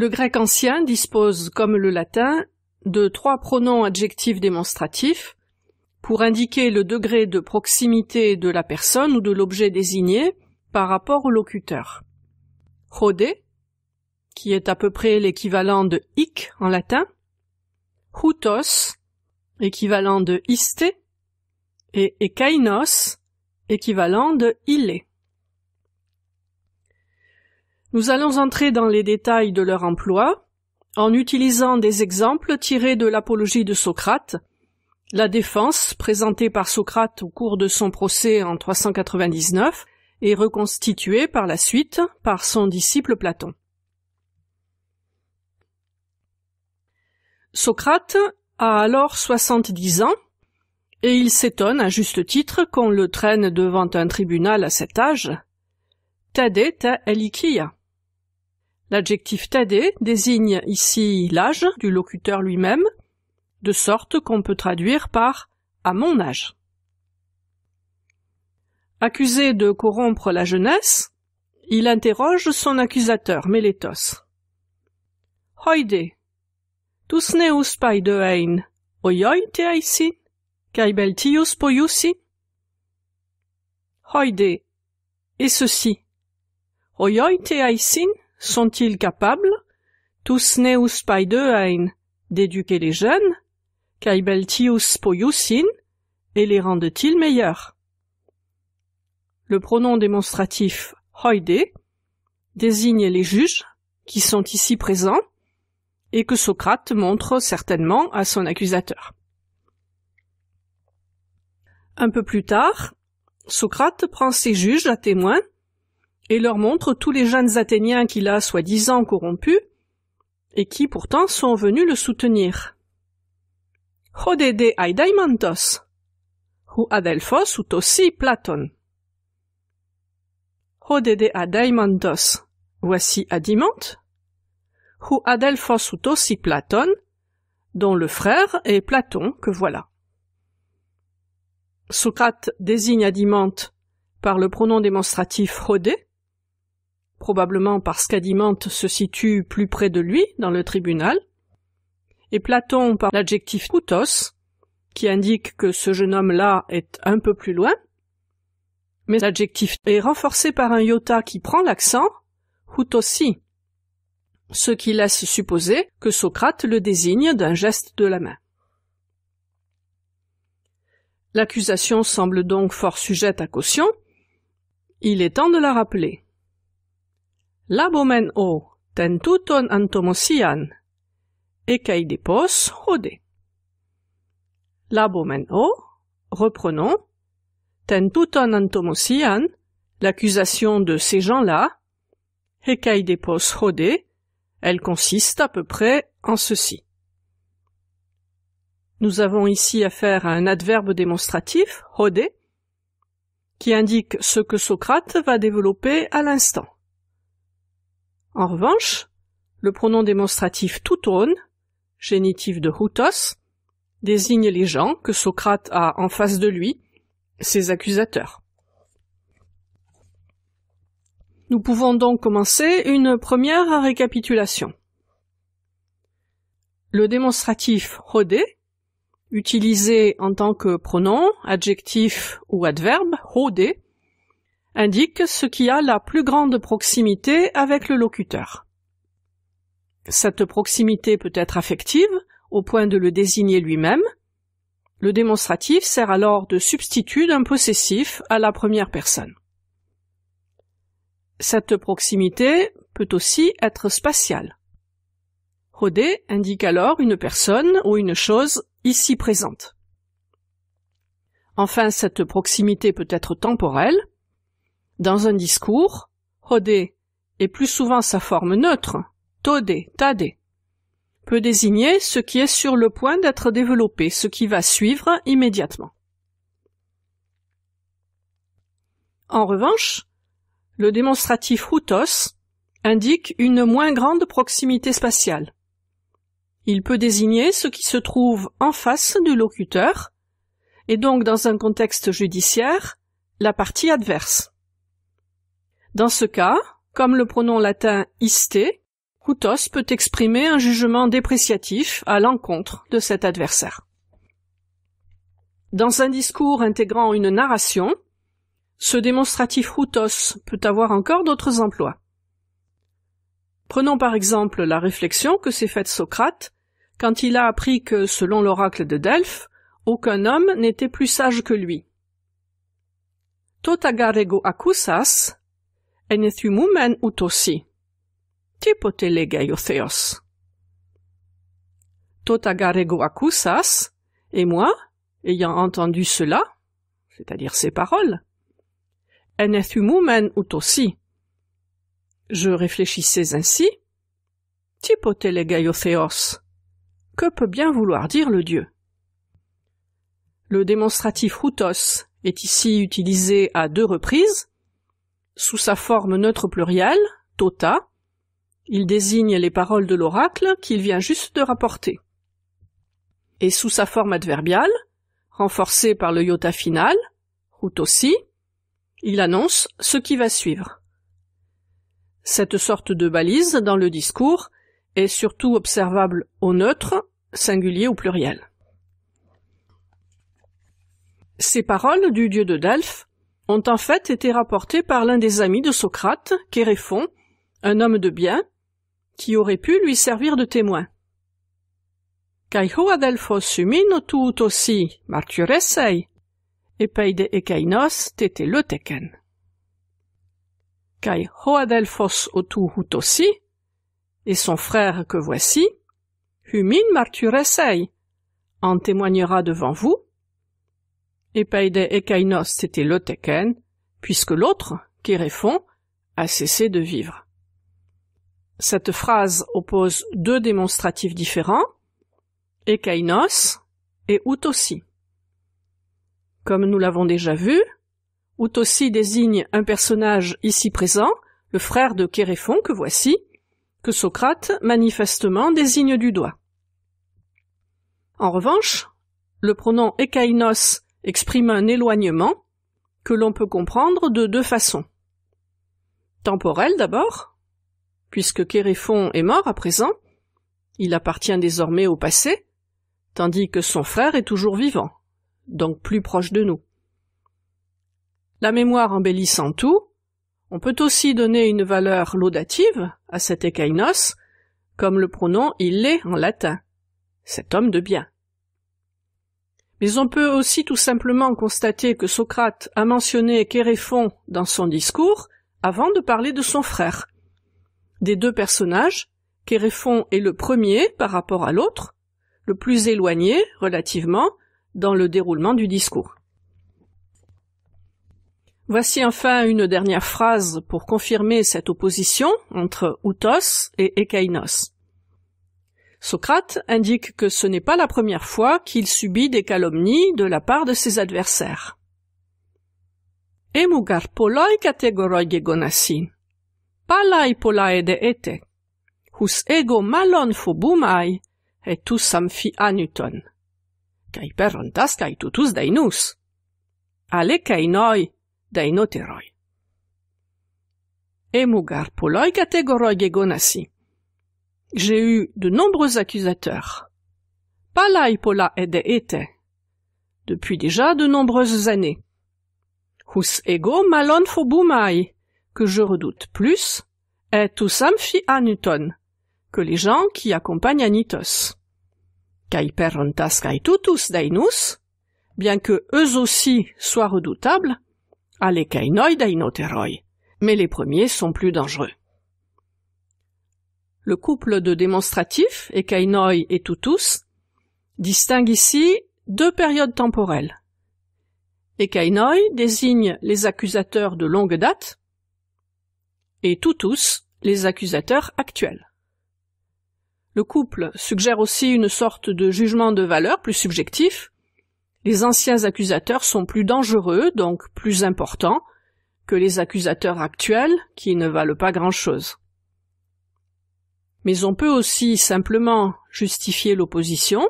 Le grec ancien dispose, comme le latin, de trois pronoms adjectifs démonstratifs pour indiquer le degré de proximité de la personne ou de l'objet désigné par rapport au locuteur. Hode, qui est à peu près l'équivalent de hic en latin, houtos, équivalent de iste, et ekainos, équivalent de ilé. Nous allons entrer dans les détails de leur emploi en utilisant des exemples tirés de l'apologie de Socrate, la défense présentée par Socrate au cours de son procès en 399 et reconstituée par la suite par son disciple Platon. Socrate a alors 70 ans et il s'étonne à juste titre qu'on le traîne devant un tribunal à cet âge. Tadeta elikia. L'adjectif tadé désigne ici l'âge du locuteur lui-même, de sorte qu'on peut traduire par à mon âge. Accusé de corrompre la jeunesse, il interroge son accusateur, Mélétos. Hoide, tous neus oioi poiusi? Hoide, et ceci, sont-ils capables, tous paide ein, d'éduquer les jeunes, caibeltius poiusin, et les rendent-ils meilleurs? Le pronom démonstratif hoide désigne les juges qui sont ici présents et que Socrate montre certainement à son accusateur. Un peu plus tard, Socrate prend ses juges à témoin et leur montre tous les jeunes Athéniens qu'il a soi-disant corrompus, et qui pourtant sont venus le soutenir. Hodede aidaimantos, ou adelphos ou aussi Platon. Hodede adaimantos, voici Adimante, ou adelphos ou aussi Platon, dont le frère est Platon que voilà. Socrate désigne Adimante par le pronom démonstratif Hodé probablement parce qu'Adimante se situe plus près de lui dans le tribunal, et Platon par l'adjectif houtos », qui indique que ce jeune homme-là est un peu plus loin, mais l'adjectif est renforcé par un iota qui prend l'accent, houtosi », ce qui laisse supposer que Socrate le désigne d'un geste de la main. L'accusation semble donc fort sujette à caution. Il est temps de la rappeler labomen o, ten tuton antomosian, et hode. Labomen o, reprenons, ten tuton antomosian, l'accusation de ces gens-là, et hode elle consiste à peu près en ceci. Nous avons ici affaire à un adverbe démonstratif, hode qui indique ce que Socrate va développer à l'instant. En revanche, le pronom démonstratif touton, génitif de houtos, désigne les gens que Socrate a en face de lui, ses accusateurs. Nous pouvons donc commencer une première récapitulation. Le démonstratif hode, utilisé en tant que pronom, adjectif ou adverbe, hode indique ce qui a la plus grande proximité avec le locuteur. Cette proximité peut être affective, au point de le désigner lui-même. Le démonstratif sert alors de substitut d'un possessif à la première personne. Cette proximité peut aussi être spatiale. Rodé indique alors une personne ou une chose ici présente. Enfin, cette proximité peut être temporelle. Dans un discours, hodé est plus souvent sa forme neutre, todé, tadé, peut désigner ce qui est sur le point d'être développé, ce qui va suivre immédiatement. En revanche, le démonstratif houtos » indique une moins grande proximité spatiale. Il peut désigner ce qui se trouve en face du locuteur, et donc dans un contexte judiciaire, la partie adverse. Dans ce cas, comme le pronom latin iste, houtos peut exprimer un jugement dépréciatif à l'encontre de cet adversaire. Dans un discours intégrant une narration, ce démonstratif houtos peut avoir encore d'autres emplois. Prenons par exemple la réflexion que s'est faite Socrate quand il a appris que, selon l'oracle de Delphes, aucun homme n'était plus sage que lui. Totagarego acusas Enethumumen utosi, Τίποτε λέγει et moi, ayant entendu cela, c'est-à-dire ces paroles, enethumumen utosi. Je réfléchissais ainsi, tipote Que peut bien vouloir dire le Dieu? Le démonstratif hutos est ici utilisé à deux reprises sous sa forme neutre plurielle, tota, il désigne les paroles de l'oracle qu'il vient juste de rapporter. Et sous sa forme adverbiale, renforcée par le iota final, ou aussi, il annonce ce qui va suivre. Cette sorte de balise dans le discours est surtout observable au neutre, singulier ou pluriel. Ces paroles du dieu de Delphes ont en fait été rapportés par l'un des amis de Socrate, Kéréphon, un homme de bien, qui aurait pu lui servir de témoin. ho adelphos humin tout aussi, martyresei, epeide ekainos tete le teken. Kai Hoadelphos otou hutosi, et son frère que voici, Humin martyresei, en témoignera devant vous, Epaide et Kainos c'était Teken, puisque l'autre, Kéréphon, a cessé de vivre. Cette phrase oppose deux démonstratifs différents, Ekainos et Outosi. Comme nous l'avons déjà vu, Outosi désigne un personnage ici présent, le frère de Kéréphon que voici, que Socrate manifestement désigne du doigt. En revanche, le pronom Ekainos exprime un éloignement que l'on peut comprendre de deux façons. Temporel d'abord, puisque Kéréphon est mort à présent, il appartient désormais au passé, tandis que son frère est toujours vivant, donc plus proche de nous. La mémoire embellissant tout, on peut aussi donner une valeur laudative à cet écaïnos comme le pronom il est en latin, cet homme de bien. Mais on peut aussi tout simplement constater que Socrate a mentionné Kéréphon dans son discours avant de parler de son frère. Des deux personnages, Kéréphon est le premier par rapport à l'autre, le plus éloigné relativement dans le déroulement du discours. Voici enfin une dernière phrase pour confirmer cette opposition entre Outos et Ekainos. Socrate indique que ce n'est pas la première fois qu'il subit des calomnies de la part de ses adversaires. Emugar poloi kategoroi gegonasi. Palai polaede ete. Hus ego malon phobumai et tous amphi anuton. Kai tutus dainus. Ale kainoi noi dainoteroi. Emugar poloi kategoroi gegonasi. J'ai eu de nombreux accusateurs. Palaipola ede Depuis déjà de nombreuses années. Hus ego malon fobumai, que je redoute plus, et tousamfi anuton, que les gens qui accompagnent Anitos. Kai perontas dainus, bien que eux aussi soient redoutables, ale dainoteroi, mais les premiers sont plus dangereux le couple de démonstratifs, Ekainoi et Toutous, distingue ici deux périodes temporelles. Ekainoi désigne les accusateurs de longue date et Toutous les accusateurs actuels. Le couple suggère aussi une sorte de jugement de valeur plus subjectif. Les anciens accusateurs sont plus dangereux, donc plus importants, que les accusateurs actuels, qui ne valent pas grand-chose. Mais on peut aussi simplement justifier l'opposition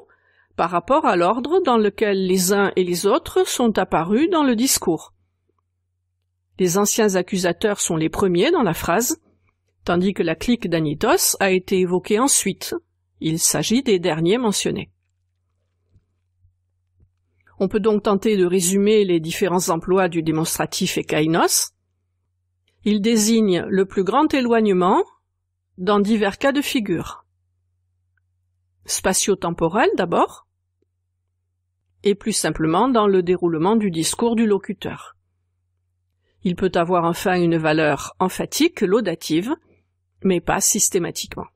par rapport à l'ordre dans lequel les uns et les autres sont apparus dans le discours. Les anciens accusateurs sont les premiers dans la phrase, tandis que la clique d'Anitos a été évoquée ensuite. Il s'agit des derniers mentionnés. On peut donc tenter de résumer les différents emplois du démonstratif et Il désigne le plus grand éloignement dans divers cas de figure. Spatio-temporel d'abord, et plus simplement dans le déroulement du discours du locuteur. Il peut avoir enfin une valeur emphatique, laudative, mais pas systématiquement.